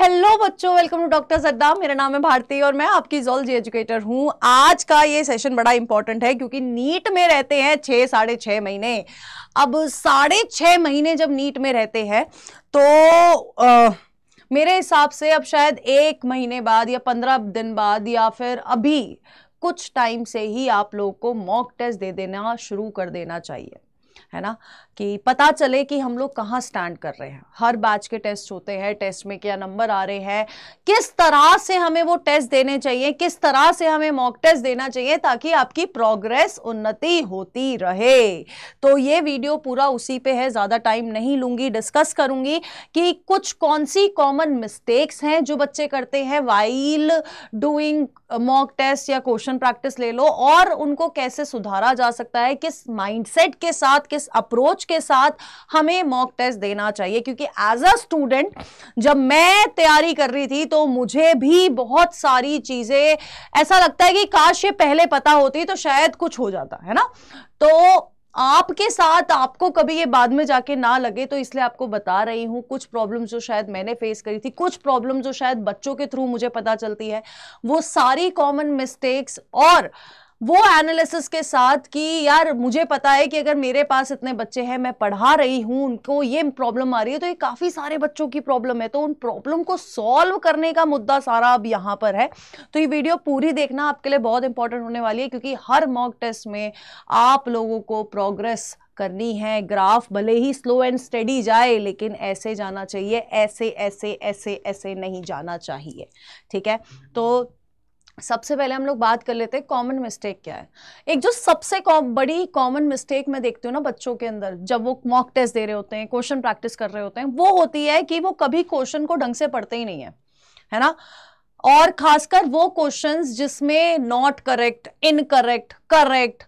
hello बच्चों welcome to doctor सद्दा मेरा नाम है भारती और मैं आपकी जोलॉजी एजुकेटर हूँ आज का ये सेशन बड़ा इंपॉर्टेंट है क्योंकि नीट में रहते हैं छः साढ़े छः महीने अब साढ़े छः महीने जब नीट में रहते हैं तो आ, मेरे हिसाब से अब शायद एक महीने बाद या पंद्रह दिन बाद या फिर अभी कुछ टाइम से ही आप लोगों को मॉक टेस्ट दे देना शुरू कर देना चाहिए है ना कि पता चले कि हम लोग कहाँ स्टैंड कर रहे हैं हर बैच के टेस्ट होते हैं टेस्ट में क्या नंबर आ रहे हैं किस तरह से हमें वो टेस्ट देने चाहिए किस तरह से हमें मॉक टेस्ट देना चाहिए ताकि आपकी प्रोग्रेस उन्नति होती रहे तो ये वीडियो पूरा उसी पे है ज़्यादा टाइम नहीं लूँगी डिस्कस करूँगी कि कुछ कौन सी कॉमन मिस्टेक्स हैं जो बच्चे करते हैं वाइल डूइंग मॉक टेस्ट या क्वेश्चन प्रैक्टिस ले लो और उनको कैसे सुधारा जा सकता है किस माइंडसेट के साथ किस अप्रोच के साथ हमें मॉक टेस्ट देना चाहिए क्योंकि एज अ स्टूडेंट जब मैं तैयारी कर रही थी तो मुझे भी बहुत सारी चीज़ें ऐसा लगता है कि काश ये पहले पता होती तो शायद कुछ हो जाता है ना तो आपके साथ आपको कभी ये बाद में जाके ना लगे तो इसलिए आपको बता रही हूँ कुछ प्रॉब्लम जो शायद मैंने फेस करी थी कुछ प्रॉब्लम जो शायद बच्चों के थ्रू मुझे पता चलती है वो सारी कॉमन मिस्टेक्स और वो एनालिसिस के साथ कि यार मुझे पता है कि अगर मेरे पास इतने बच्चे हैं मैं पढ़ा रही हूँ उनको ये प्रॉब्लम आ रही है तो ये काफ़ी सारे बच्चों की प्रॉब्लम है तो उन प्रॉब्लम को सॉल्व करने का मुद्दा सारा अब यहाँ पर है तो ये वीडियो पूरी देखना आपके लिए बहुत इंपॉर्टेंट होने वाली है क्योंकि हर मॉक टेस्ट में आप लोगों को प्रोग्रेस करनी है ग्राफ भले ही स्लो एंड स्टडी जाए लेकिन ऐसे जाना चाहिए ऐसे ऐसे ऐसे ऐसे नहीं जाना चाहिए ठीक है तो सबसे पहले हम लोग बात कर लेते हैं कॉमन मिस्टेक क्या है एक जो सबसे कॉम बड़ी कॉमन मिस्टेक मैं देखती हूँ ना बच्चों के अंदर जब वो मॉक टेस्ट दे रहे होते हैं क्वेश्चन प्रैक्टिस कर रहे होते हैं वो होती है कि वो कभी क्वेश्चन को ढंग से पढ़ते ही नहीं है है ना और खासकर वो क्वेश्चंस जिसमें नॉट करेक्ट इनकरेक्ट करेक्ट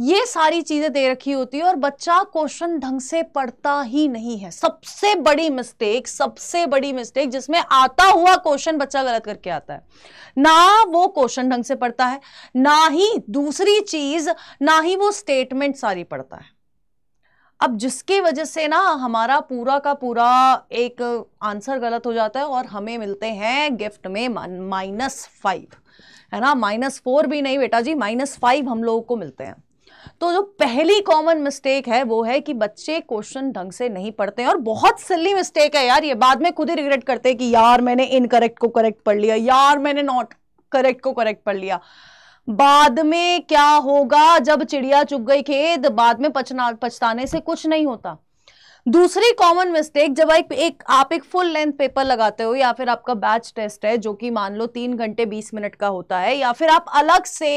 ये सारी चीजें दे रखी होती है और बच्चा क्वेश्चन ढंग से पढ़ता ही नहीं है सबसे बड़ी मिस्टेक सबसे बड़ी मिस्टेक जिसमें आता हुआ क्वेश्चन बच्चा गलत करके आता है ना वो क्वेश्चन ढंग से पढ़ता है ना ही दूसरी चीज ना ही वो स्टेटमेंट सारी पढ़ता है अब जिसकी वजह से ना हमारा पूरा का पूरा एक आंसर गलत हो जाता है और हमें मिलते हैं गिफ्ट में माइनस फाइव है ना माइनस फोर भी नहीं बेटा जी माइनस फाइव हम लोगों को मिलते हैं तो जो पहली कॉमन मिस्टेक है वो है कि बच्चे क्वेश्चन ढंग से नहीं पढ़ते हैं और बहुत सिली मिस्टेक है यार ये बाद में खुद ही रिग्रेट करते हैं कि यार मैंने इनकरेक्ट को करेक्ट पढ़ लिया यार मैंने नॉट करेक्ट को करेक्ट पढ़ लिया बाद में क्या होगा जब चिड़िया चुग गई खेत बाद में पछना पछताने से कुछ नहीं होता दूसरी कॉमन मिस्टेक जब एक, एक आप एक फुल लेंथ पेपर लगाते हो या फिर आपका बैच टेस्ट है जो कि मान लो तीन घंटे बीस मिनट का होता है या फिर आप अलग से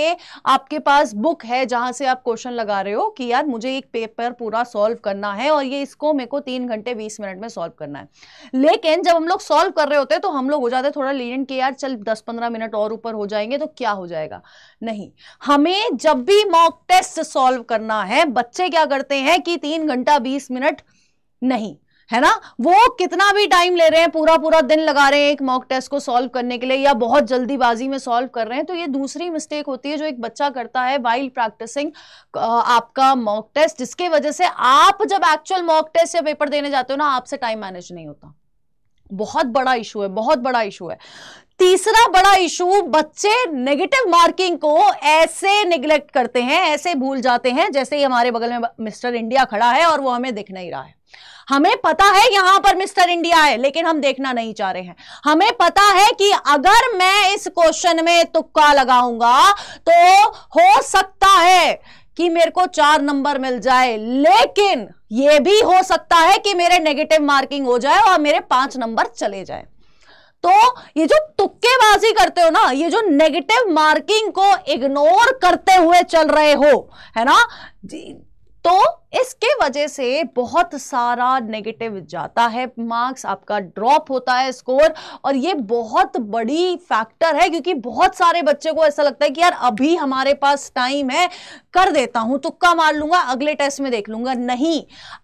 आपके पास बुक है जहां से आप क्वेश्चन लगा रहे हो कि यार मुझे एक पेपर पूरा सॉल्व करना है और ये इसको मेरे को तीन घंटे बीस मिनट में सॉल्व करना है लेकिन जब हम लोग सॉल्व कर रहे होते हैं तो हम लोग हो जाते थोड़ा लीडेंट कि यार चल दस पंद्रह मिनट और ऊपर हो जाएंगे तो क्या हो जाएगा नहीं हमें जब भी मॉक टेस्ट सॉल्व करना है बच्चे क्या करते हैं कि तीन घंटा बीस मिनट नहीं है ना वो कितना भी टाइम ले रहे हैं पूरा पूरा दिन लगा रहे हैं एक मॉक टेस्ट को सॉल्व करने के लिए या बहुत जल्दीबाजी में सॉल्व कर रहे हैं तो ये दूसरी मिस्टेक होती है जो एक बच्चा करता है वाइल्ड प्रैक्टिसिंग आपका मॉक टेस्ट जिसके वजह से आप जब एक्चुअल मॉक टेस्ट या पेपर देने जाते हो ना आपसे टाइम मैनेज नहीं होता बहुत बड़ा इशू है बहुत बड़ा इशू है तीसरा बड़ा इशू बच्चे नेगेटिव मार्किंग को ऐसे निग्लेक्ट करते हैं ऐसे भूल जाते हैं जैसे ही हमारे बगल में मिस्टर इंडिया खड़ा है और वो हमें दिख नहीं रहा है हमें पता है यहां पर मिस्टर इंडिया है लेकिन हम देखना नहीं चाह रहे हैं हमें पता है कि अगर मैं इस क्वेश्चन में तुक्का लगाऊंगा तो हो सकता है कि मेरे को चार नंबर मिल जाए लेकिन यह भी हो सकता है कि मेरे नेगेटिव मार्किंग हो जाए और मेरे पांच नंबर चले जाए तो ये जो तुक्केबाजी करते हो ना ये जो नेगेटिव मार्किंग को इग्नोर करते हुए चल रहे हो है ना तो इसके वजह से बहुत सारा नेगेटिव जाता है मार्क्स आपका ड्रॉप होता है स्कोर और ये बहुत बड़ी फैक्टर है क्योंकि बहुत सारे बच्चे को ऐसा लगता है कि यार अभी हमारे पास टाइम है कर देता हूं तुक्का मार लूंगा अगले टेस्ट में देख लूंगा नहीं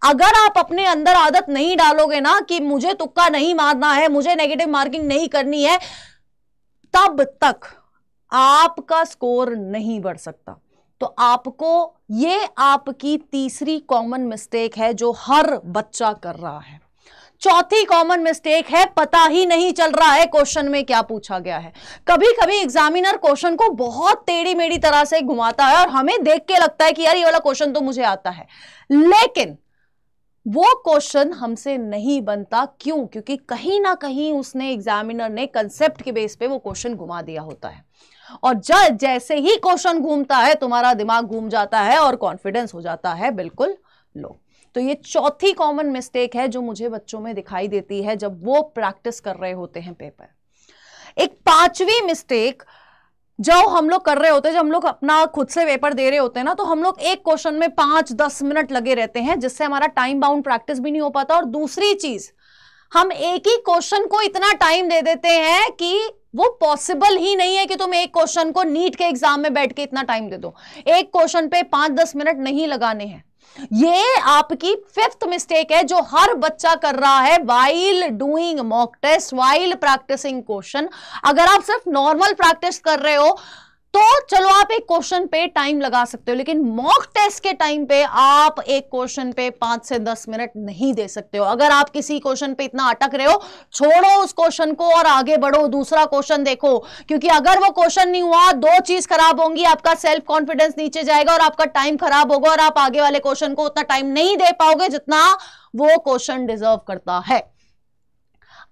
अगर आप अपने अंदर आदत नहीं डालोगे ना कि मुझे तुक्का नहीं मारना है मुझे नेगेटिव मार्किंग नहीं करनी है तब तक आपका स्कोर नहीं बढ़ सकता तो आपको ये आपकी तीसरी कॉमन मिस्टेक है जो हर बच्चा कर रहा है चौथी कॉमन मिस्टेक है पता ही नहीं चल रहा है क्वेश्चन में क्या पूछा गया है कभी कभी एग्जामिनर क्वेश्चन को बहुत टेढ़ी मेढ़ी तरह से घुमाता है और हमें देख के लगता है कि यार ये वाला क्वेश्चन तो मुझे आता है लेकिन वो क्वेश्चन हमसे नहीं बनता क्यों क्योंकि कहीं ना कहीं उसने एग्जामिनर ने कंसेप्ट के बेस पे वो क्वेश्चन घुमा दिया होता है और जब जैसे ही क्वेश्चन घूमता है तुम्हारा दिमाग घूम जाता है और कॉन्फिडेंस हो जाता है बिल्कुल लो तो ये चौथी कॉमन मिस्टेक है जो मुझे बच्चों में दिखाई देती है जब वो प्रैक्टिस कर रहे होते हैं पेपर एक पांचवी मिस्टेक जो हम लोग कर रहे होते हैं जब हम लोग अपना खुद से पेपर दे रहे होते हैं ना तो हम लोग एक क्वेश्चन में पांच दस मिनट लगे रहते हैं जिससे हमारा टाइम बाउंड प्रैक्टिस भी नहीं हो पाता और दूसरी चीज हम एक ही क्वेश्चन को इतना टाइम दे देते हैं कि वो पॉसिबल ही नहीं है कि तुम एक क्वेश्चन को नीट के एग्जाम में बैठ के इतना टाइम दे दो एक क्वेश्चन पे पांच दस मिनट नहीं लगाने हैं ये आपकी फिफ्थ मिस्टेक है जो हर बच्चा कर रहा है while doing mock test while practicing question अगर आप सिर्फ नॉर्मल प्रैक्टिस कर रहे हो तो चलो आप एक क्वेश्चन पे टाइम लगा सकते हो लेकिन मॉक टेस्ट के टाइम पे आप एक क्वेश्चन पे पांच से दस मिनट नहीं दे सकते हो अगर आप किसी क्वेश्चन पे इतना अटक रहे हो छोड़ो उस क्वेश्चन को और आगे बढ़ो दूसरा क्वेश्चन देखो क्योंकि अगर वो क्वेश्चन नहीं हुआ दो चीज खराब होंगी आपका सेल्फ कॉन्फिडेंस नीचे जाएगा और आपका टाइम खराब होगा और आप आगे वाले क्वेश्चन को उतना टाइम नहीं दे पाओगे जितना वो क्वेश्चन डिजर्व करता है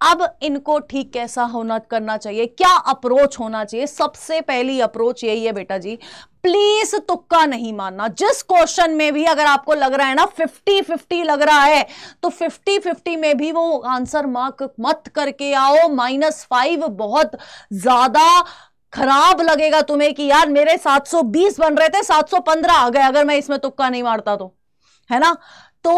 अब इनको ठीक कैसा होना करना चाहिए क्या अप्रोच होना चाहिए सबसे पहली अप्रोच यही है बेटा जी प्लीज तुक्का नहीं मानना जिस क्वेश्चन में भी अगर आपको लग रहा है ना फिफ्टी फिफ्टी लग रहा है तो फिफ्टी फिफ्टी में भी वो आंसर मार्क मत करके आओ माइनस फाइव बहुत ज्यादा खराब लगेगा तुम्हें कि यार मेरे 720 बन रहे थे 715 आ गए अगर मैं इसमें तुक्का नहीं मारता तो है ना तो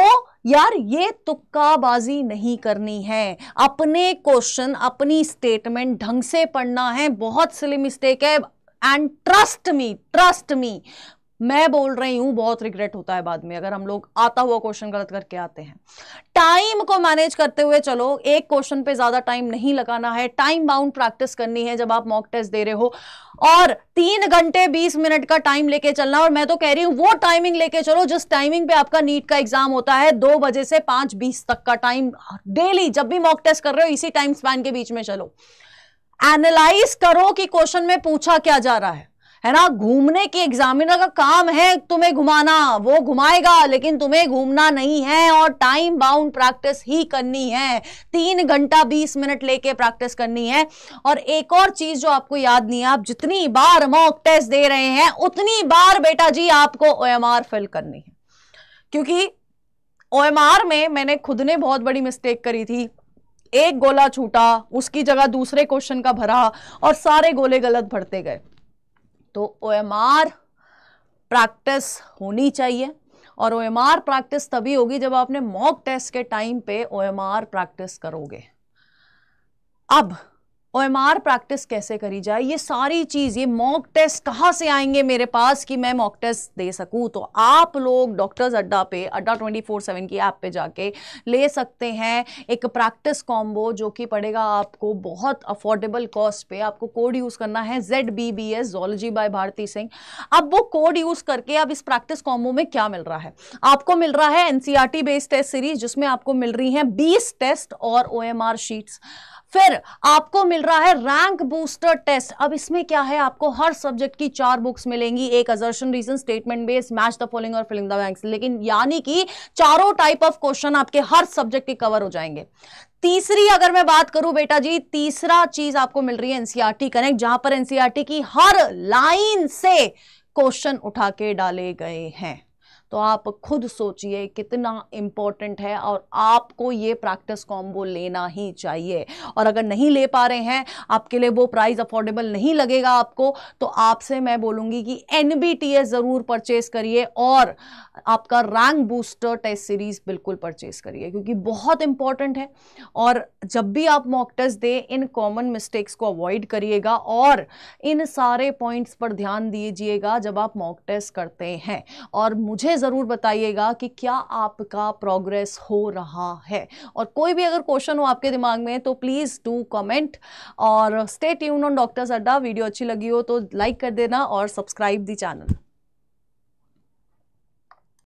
यार ये तुक्काबाजी नहीं करनी है अपने क्वेश्चन अपनी स्टेटमेंट ढंग से पढ़ना है बहुत सिली मिस्टेक है and trust me trust me मैं बोल रही हूं बहुत रिग्रेट होता है बाद में अगर हम लोग आता हुआ क्वेश्चन गलत करके आते हैं टाइम को मैनेज करते हुए चलो एक क्वेश्चन पे ज्यादा टाइम नहीं लगाना है टाइम बाउंड प्रैक्टिस करनी है जब आप मॉक टेस्ट दे रहे हो और तीन घंटे बीस मिनट का टाइम लेके चलना और मैं तो कह रही हूं वो टाइमिंग लेके चलो जिस टाइमिंग पे आपका नीट का एग्जाम होता है दो बजे से पांच बीस तक का टाइम डेली जब भी मॉक टेस्ट कर रहे हो इसी टाइम स्पैन के बीच में चलो एनालाइज करो कि क्वेश्चन में पूछा क्या जा रहा है है ना घूमने के एग्जामिनर का काम है तुम्हें घुमाना वो घुमाएगा लेकिन तुम्हें घूमना नहीं है और टाइम बाउंड प्रैक्टिस ही करनी है तीन घंटा बीस मिनट लेके प्रैक्टिस करनी है और एक और चीज जो आपको याद नहीं है आप जितनी बार मॉक टेस्ट दे रहे हैं उतनी बार बेटा जी आपको ओ फिल करनी है क्योंकि ओ में मैंने खुद ने बहुत बड़ी मिस्टेक करी थी एक गोला छूटा उसकी जगह दूसरे क्वेश्चन का भरा और सारे गोले गलत भरते गए तो ओ प्रैक्टिस होनी चाहिए और ओ प्रैक्टिस तभी होगी जब आपने मॉक टेस्ट के टाइम पे ओ प्रैक्टिस करोगे अब ओ प्रैक्टिस कैसे करी जाए ये सारी चीज़ ये मॉक टेस्ट कहाँ से आएंगे मेरे पास कि मैं मॉक टेस्ट दे सकूँ तो आप लोग डॉक्टर्स अड्डा पे अड्डा ट्वेंटी फोर सेवन की ऐप पे जाके ले सकते हैं एक प्रैक्टिस कॉम्बो जो कि पड़ेगा आपको बहुत अफोर्डेबल कॉस्ट पे आपको कोड यूज़ करना है Z B B S zoology by Bharti Singh अब वो कोड यूज़ करके अब इस प्रैक्टिस कॉम्बो में क्या मिल रहा है आपको मिल रहा है एन बेस्ड टेस्ट सीरीज जिसमें आपको मिल रही हैं बीस टेस्ट और ओ शीट्स फिर आपको मिल रहा है रैंक बूस्टर टेस्ट अब इसमें क्या है आपको हर सब्जेक्ट की चार बुक्स मिलेंगी एक assertion reason statement base match the following और फिलिंग द बैंक्स लेकिन यानी कि चारों टाइप ऑफ क्वेश्चन आपके हर सब्जेक्ट के कवर हो जाएंगे तीसरी अगर मैं बात करूं बेटा जी तीसरा चीज आपको मिल रही है एनसीआरटी कनेक्ट e जहां पर एनसीआरटी e की हर लाइन से क्वेश्चन उठा के डाले गए हैं तो आप खुद सोचिए कितना इम्पोर्टेंट है और आपको ये प्रैक्टिस कॉम्बो लेना ही चाहिए और अगर नहीं ले पा रहे हैं आपके लिए वो प्राइस अफोर्डेबल नहीं लगेगा आपको तो आपसे मैं बोलूँगी कि एन ज़रूर परचेज करिए और आपका रैंक बूस्टर टेस्ट सीरीज़ बिल्कुल परचेज करिए क्योंकि बहुत इंपॉर्टेंट है और जब भी आप मॉक टेस्ट दें इन कॉमन मिस्टेक्स को अवॉइड करिएगा और इन सारे पॉइंट्स पर ध्यान दीजिएगा जब आप मॉक टेस्ट करते हैं और मुझे ज़रूर बताइएगा कि क्या आपका प्रोग्रेस हो रहा है और कोई भी अगर क्वेश्चन हो आपके दिमाग में तो प्लीज़ डू कमेंट और stay tune on doctor Adda video अच्छी लगी हो तो लाइक कर देना और सब्सक्राइब दी चैनल